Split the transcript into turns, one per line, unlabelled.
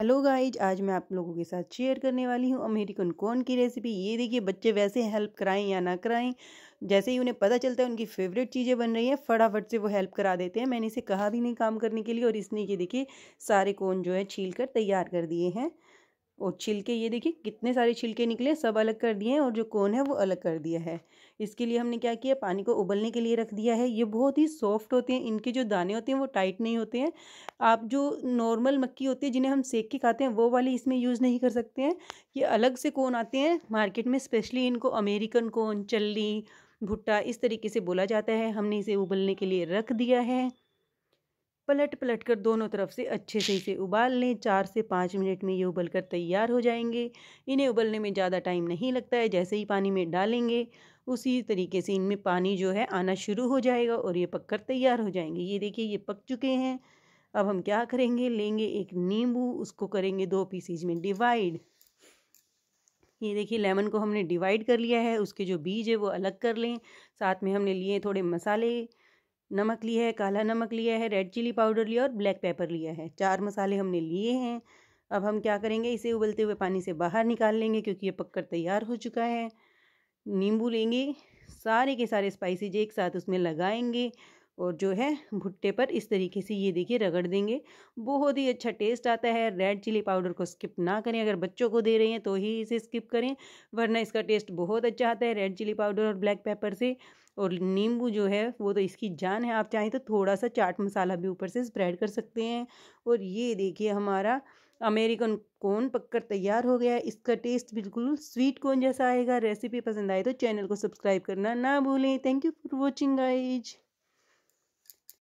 hello guys आज मैं आप लोगों के साथ शेयर करने वाली हूँ अमेरिकन कॉर्न की रेसिपी ये देखिए बच्चे वैसे हेल्प कराएं या ना कराएं जैसे ही उन्हें पता चलता है उनकी फेवरेट चीज़ें बन रही हैं फटाफट से वो हेल्प करा देते हैं मैंने इसे कहा भी नहीं काम करने के लिए और इसने ये देखिए सारे कॉर्न जो है छील कर तैयार कर दिए हैं और छिलके ये देखिए कितने सारे छिलके निकले सब अलग कर दिए हैं और जो कोन है वो अलग कर दिया है इसके लिए हमने क्या किया पानी को उबलने के लिए रख दिया है ये बहुत ही सॉफ्ट होते हैं इनके जो दाने होते हैं वो टाइट नहीं होते हैं आप जो नॉर्मल मक्की होती है जिन्हें हम सेक के खाते हैं वो वाली इसमें यूज़ नहीं कर सकते हैं ये अलग से कोन आते हैं मार्केट में स्पेशली इनको अमेरिकन कोन चल्ली भुट्टा इस तरीके से बोला जाता है हमने इसे उबलने के लिए रख दिया है पलट पलट कर दोनों तरफ से अच्छे से इसे उबाल लें चार से पाँच मिनट में ये उबल कर तैयार हो जाएंगे इन्हें उबलने में ज़्यादा टाइम नहीं लगता है जैसे ही पानी में डालेंगे उसी तरीके से इनमें पानी जो है आना शुरू हो जाएगा और ये पककर तैयार हो जाएंगे ये देखिए ये पक चुके हैं अब हम क्या करेंगे लेंगे एक नींबू उसको करेंगे दो पीसीज में डिवाइड ये देखिए लेमन को हमने डिवाइड कर लिया है उसके जो बीज है वो अलग कर लें साथ में हमने लिए थोड़े मसाले नमक लिया है काला नमक लिया है रेड चिली पाउडर लिया और ब्लैक पेपर लिया है चार मसाले हमने लिए हैं अब हम क्या करेंगे इसे उबलते हुए पानी से बाहर निकाल लेंगे क्योंकि ये पककर तैयार हो चुका है नींबू लेंगे सारे के सारे स्पाइसीज एक साथ उसमें लगाएंगे और जो है भुट्टे पर इस तरीके से ये देखिए रगड़ देंगे बहुत ही अच्छा टेस्ट आता है रेड चिली पाउडर को स्किप ना करें अगर बच्चों को दे रहे हैं तो ही इसे स्किप करें वरना इसका टेस्ट बहुत अच्छा आता है रेड चिली पाउडर और ब्लैक पेपर से और नींबू जो है वो तो इसकी जान है आप चाहें तो थोड़ा सा चाट मसाला भी ऊपर से स्प्रेड कर सकते हैं और ये देखिए हमारा अमेरिकन कोन पककर तैयार हो गया है इसका टेस्ट बिल्कुल स्वीट कोन जैसा आएगा रेसिपी पसंद आए तो चैनल को सब्सक्राइब करना ना भूलें thank you for watching eyes